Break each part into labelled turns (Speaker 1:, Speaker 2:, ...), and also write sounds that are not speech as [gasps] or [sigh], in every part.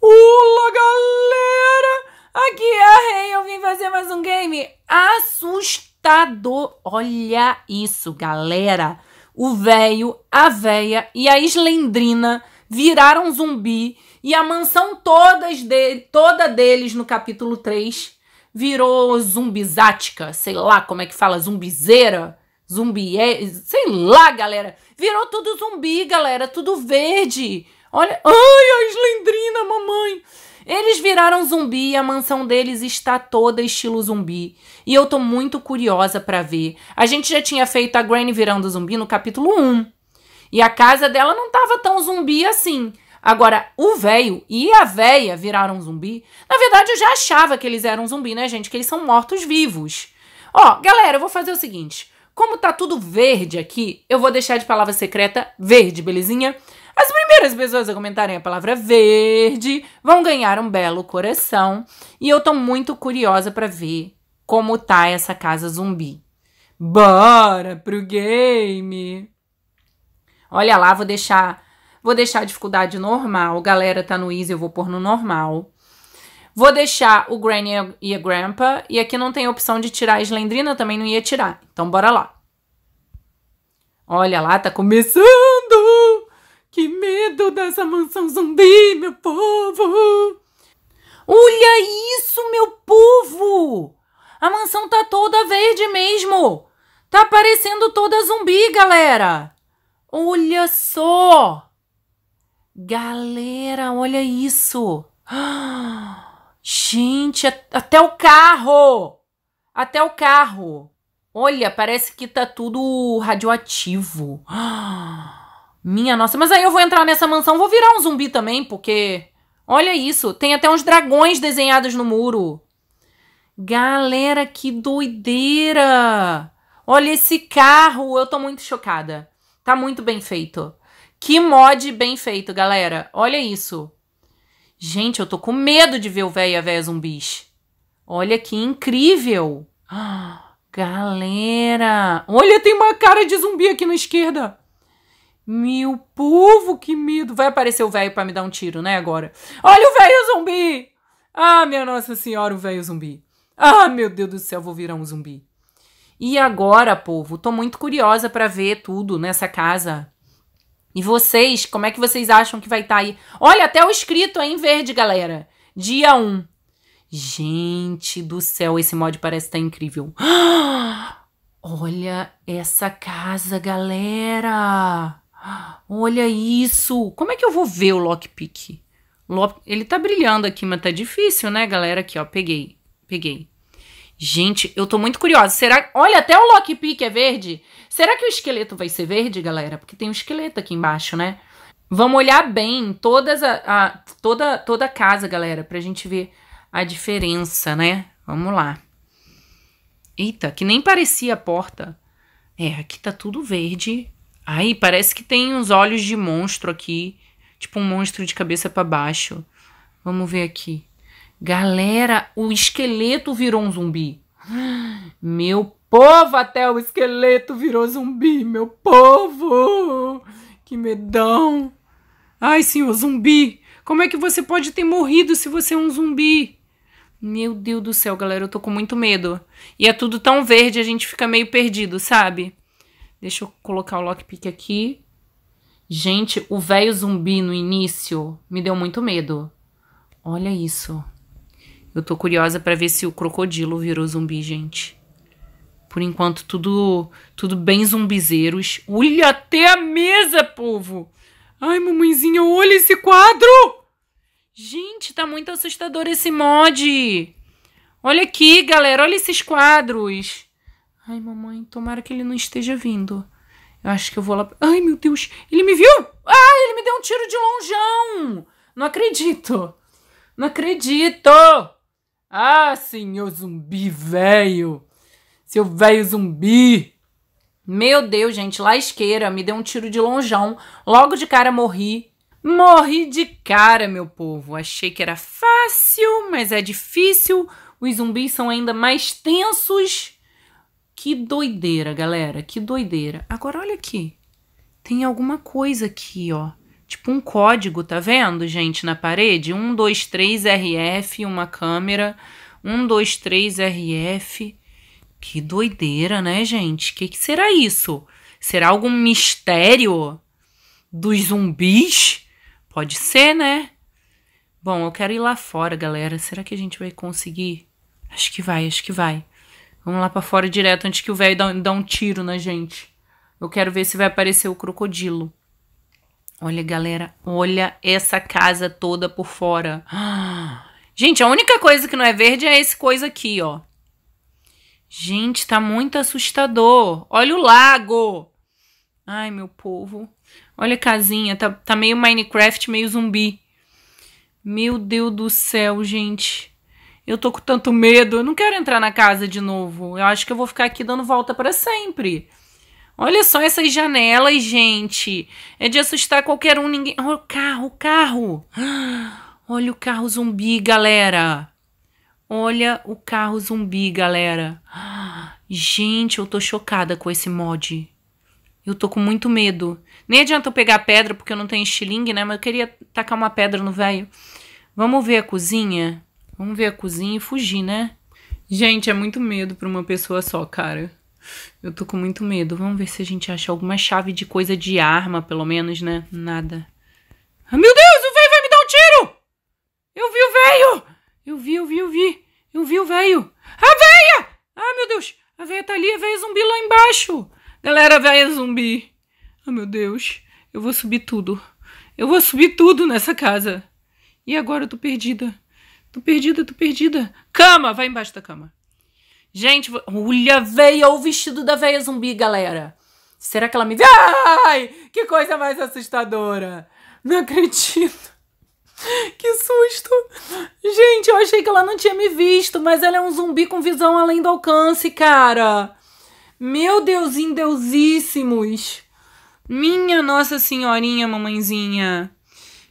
Speaker 1: Olá, galera! Aqui é a Rei, eu vim fazer mais um game assustador. Olha isso, galera! O véio, a véia e a Islendrina viraram zumbi e a mansão todas de, toda deles no capítulo 3 virou zumbizática, sei lá como é que fala, zumbizeira, zumbi, é, sei lá, galera. Virou tudo zumbi, galera, tudo verde Olha, ai, a Slendrina, mamãe. Eles viraram zumbi e a mansão deles está toda estilo zumbi. E eu tô muito curiosa para ver. A gente já tinha feito a Granny virando zumbi no capítulo 1. E a casa dela não tava tão zumbi assim. Agora, o velho e a véia viraram zumbi. Na verdade, eu já achava que eles eram zumbi, né, gente? Que eles são mortos-vivos. Ó, galera, eu vou fazer o seguinte. Como tá tudo verde aqui, eu vou deixar de palavra secreta verde, belezinha? As primeiras pessoas a comentarem a palavra verde vão ganhar um belo coração. E eu tô muito curiosa para ver como tá essa casa zumbi. Bora pro game! Olha lá, vou deixar, vou deixar a dificuldade normal. Galera, tá no easy, eu vou pôr no normal. Vou deixar o Granny e a Grandpa. E aqui não tem opção de tirar a Slendrina, também não ia tirar. Então bora lá. Olha lá, tá começando! Que medo dessa mansão zumbi, meu povo! Olha isso, meu povo! A mansão tá toda verde mesmo! Tá parecendo toda zumbi, galera! Olha só! Galera, olha isso! Gente, até o carro! Até o carro! Olha, parece que tá tudo radioativo. Ah! Minha nossa, mas aí eu vou entrar nessa mansão, vou virar um zumbi também, porque. Olha isso, tem até uns dragões desenhados no muro. Galera, que doideira! Olha esse carro, eu tô muito chocada. Tá muito bem feito. Que mod bem feito, galera. Olha isso. Gente, eu tô com medo de ver o Véia Véia Zumbis. Olha que incrível. [gasps] galera, olha, tem uma cara de zumbi aqui na esquerda. Meu povo, que medo. Vai aparecer o velho para me dar um tiro, né, agora? Olha o velho zumbi! Ah, minha Nossa Senhora, o velho zumbi. Ah, meu Deus do céu, vou virar um zumbi. E agora, povo, tô muito curiosa para ver tudo nessa casa. E vocês, como é que vocês acham que vai estar tá aí? Olha, até o escrito aí em verde, galera. Dia 1. Gente do céu, esse mod parece estar tá incrível. [gasps] Olha essa casa, galera! Olha isso! Como é que eu vou ver o lockpick? Ele tá brilhando aqui, mas tá difícil, né, galera? Aqui, ó, peguei, peguei. Gente, eu tô muito curiosa. Será Olha, até o lockpick é verde. Será que o esqueleto vai ser verde, galera? Porque tem um esqueleto aqui embaixo, né? Vamos olhar bem todas a, a, toda, toda a casa, galera, pra gente ver a diferença, né? Vamos lá. Eita, que nem parecia a porta. É, aqui tá tudo verde. Ai, parece que tem uns olhos de monstro aqui. Tipo um monstro de cabeça para baixo. Vamos ver aqui. Galera, o esqueleto virou um zumbi. Meu povo, até o esqueleto virou zumbi, meu povo! Que medão! Ai, senhor zumbi, como é que você pode ter morrido se você é um zumbi? Meu Deus do céu, galera, eu tô com muito medo. E é tudo tão verde, a gente fica meio perdido, sabe? Deixa eu colocar o lockpick aqui. Gente, o velho zumbi no início me deu muito medo. Olha isso. Eu tô curiosa para ver se o crocodilo virou zumbi, gente. Por enquanto, tudo tudo bem zumbizeiros. Olha até a mesa, povo! Ai, mamãezinha, olha esse quadro! Gente, tá muito assustador esse mod! Olha aqui, galera, olha esses quadros. Ai, mamãe, tomara que ele não esteja vindo. Eu acho que eu vou lá. Ai, meu Deus, ele me viu! Ai, ah, ele me deu um tiro de longeão! Não acredito! Não acredito! Ah, senhor zumbi velho! Seu velho zumbi! Meu Deus, gente, lasqueira, me deu um tiro de lonjão. Logo de cara morri. Morri de cara, meu povo. Achei que era fácil, mas é difícil. Os zumbis são ainda mais tensos que doideira, galera, que doideira. Agora olha aqui. Tem alguma coisa aqui, ó. Tipo um código, tá vendo, gente, na parede? 123RF, uma câmera. 123RF. Que doideira, né, gente? O que, que será isso? Será algum mistério dos zumbis? Pode ser, né? Bom, eu quero ir lá fora, galera. Será que a gente vai conseguir? Acho que vai, acho que vai. Vamos lá para fora direto antes que o velho dá, dá um tiro na gente. Eu quero ver se vai aparecer o crocodilo. Olha, galera, olha essa casa toda por fora. [gasps] Gente, a única coisa que não é verde é esse coisa aqui, ó. Gente, tá muito assustador. Olha o lago. Ai, meu povo. Olha a casinha, tá, tá meio Minecraft, meio zumbi. Meu Deus do céu, gente. Eu tô com tanto medo, eu não quero entrar na casa de novo. Eu acho que eu vou ficar aqui dando volta para sempre. Olha só essas janelas, gente. É de assustar qualquer um, ninguém. Olha o carro, o carro. [gasps] Olha o carro zumbi, galera. Olha o carro zumbi, galera. [gasps] Gente, eu tô chocada com esse mod. Eu tô com muito medo. Nem adianta eu pegar pedra, porque eu não tenho estilingue, né? Mas eu queria tacar uma pedra no velho. Vamos ver a cozinha? Vamos ver a cozinha e fugir, né? Gente, é muito medo pra uma pessoa só, cara. Eu tô com muito medo. Vamos ver se a gente acha alguma chave de coisa de arma, pelo menos, né? Nada. Ah, meu Deus, o velho vai me dar um tiro! Eu vi o velho! Eu vi, eu vi, eu vi. Eu vi o velho. A veia! Ah, meu Deus! A veia tá ali, a veia zumbi lá embaixo. Galera, a veia é zumbi. Ah, meu Deus. Eu vou subir tudo. Eu vou subir tudo nessa casa. E agora eu tô perdida. Tô perdida, tô perdida. Cama! Vai embaixo da cama. Gente, olha a veia, o vestido da veia zumbi, galera. Será que ela me. Ai! Que coisa mais assustadora! Não acredito! Que susto! Gente, eu achei que ela não tinha me visto, mas ela é um zumbi com visão além do alcance, cara. Meu Deus, deusíssimos! Minha Nossa Senhorinha, mamãezinha.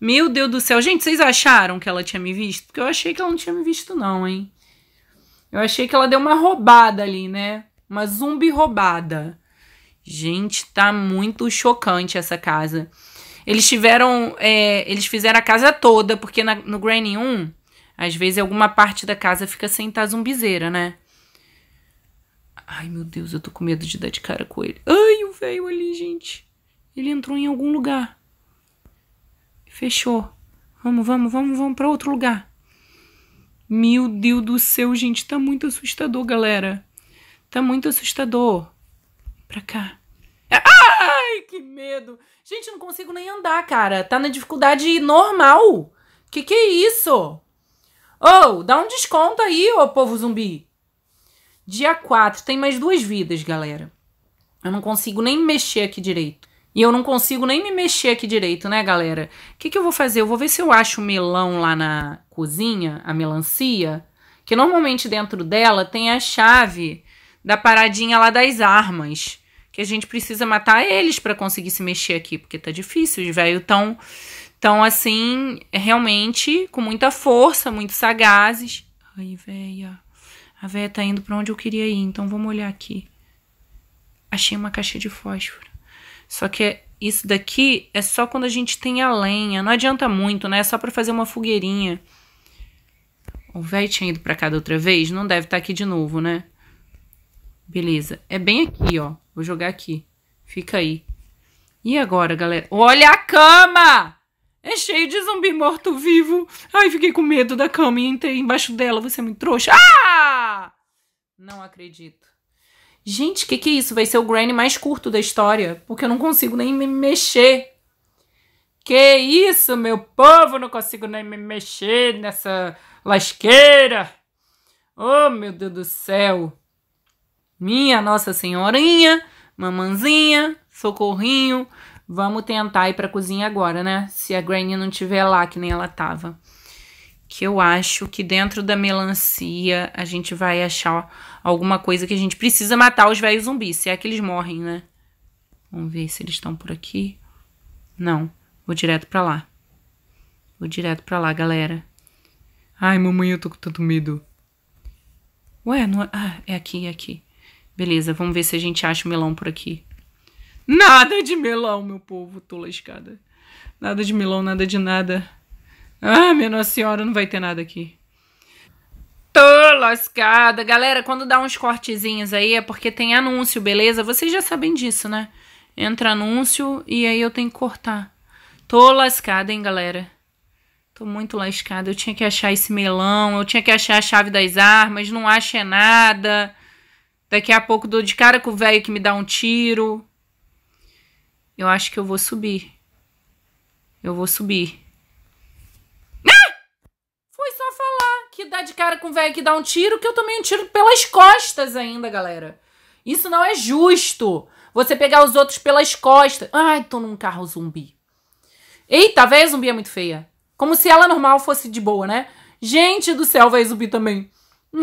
Speaker 1: Meu Deus do céu. Gente, vocês acharam que ela tinha me visto? Porque eu achei que ela não tinha me visto, não, hein? Eu achei que ela deu uma roubada ali, né? Uma zumbi roubada. Gente, tá muito chocante essa casa. Eles tiveram. É, eles fizeram a casa toda, porque na, no Granny 1, às vezes alguma parte da casa fica sem estar tá zumbizeira, né? Ai, meu Deus, eu tô com medo de dar de cara com ele. Ai, o velho ali, gente. Ele entrou em algum lugar. Fechou. Vamos, vamos, vamos, vamos para outro lugar. Meu Deus do céu, gente, tá muito assustador, galera. Tá muito assustador. Pra cá. Ai, que medo. Gente, não consigo nem andar, cara. Tá na dificuldade normal. Que que é isso? Oh, dá um desconto aí, ô oh, povo zumbi. Dia 4, tem mais duas vidas, galera. Eu não consigo nem mexer aqui direito. E eu não consigo nem me mexer aqui direito, né, galera? O que, que eu vou fazer? Eu vou ver se eu acho o melão lá na cozinha, a melancia, que normalmente dentro dela tem a chave da paradinha lá das armas, que a gente precisa matar eles para conseguir se mexer aqui, porque tá difícil, os velho tão tão assim, realmente com muita força, muito sagazes. Ai, velha. A véia tá indo para onde eu queria ir, então vamos olhar aqui. Achei uma caixa de fósforo. Só que é, isso daqui é só quando a gente tem a lenha. Não adianta muito, né? É só para fazer uma fogueirinha. O velho tinha ido para cá da outra vez? Não deve estar tá aqui de novo, né? Beleza. É bem aqui, ó. Vou jogar aqui. Fica aí. E agora, galera? Olha a cama! É cheio de zumbi morto-vivo. Ai, fiquei com medo da cama e entrei embaixo dela. Você é muito trouxa. Ah! Não acredito. Gente, o que, que é isso? Vai ser o Granny mais curto da história, porque eu não consigo nem me mexer. Que isso, meu povo, não consigo nem me mexer nessa lasqueira. Oh, meu Deus do céu. Minha Nossa Senhorinha, mamãzinha, socorrinho. Vamos tentar ir pra cozinha agora, né? Se a Granny não tiver lá que nem ela tava que eu acho que dentro da melancia a gente vai achar alguma coisa que a gente precisa matar os velhos zumbis, se é que eles morrem, né? Vamos ver se eles estão por aqui. Não, vou direto para lá. Vou direto para lá, galera. Ai, mamãe, eu tô com tanto medo. Ué, não é... Ah, é aqui, é aqui. Beleza, vamos ver se a gente acha o melão por aqui. Nada de melão, meu povo, tô lascada. Nada de melão, nada de nada. Ah, minha Senhora, não vai ter nada aqui. Tô lascada. Galera, quando dá uns cortezinhos aí é porque tem anúncio, beleza? Vocês já sabem disso, né? Entra anúncio e aí eu tenho que cortar. Tô lascada, hein, galera? Tô muito lascada. Eu tinha que achar esse melão, eu tinha que achar a chave das armas, não acha é nada. Daqui a pouco dou de cara com o velho que me dá um tiro. Eu acho que eu vou subir. Eu vou subir. com velho que dá um tiro que eu tomei um tiro pelas costas ainda, galera. Isso não é justo. Você pegar os outros pelas costas. Ai, tô num carro zumbi. Eita, a véia zumbi é muito feia. Como se ela normal fosse de boa, né? Gente do céu, véia zumbi também.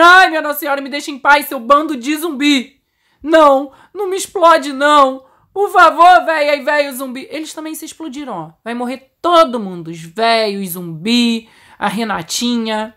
Speaker 1: Ai, minha Nossa Senhora, me deixa em paz, seu bando de zumbi. Não, não me explode, não. Por favor, véia e velho zumbi. Eles também se explodiram, ó. Vai morrer todo mundo. Os velhos, zumbi, a Renatinha.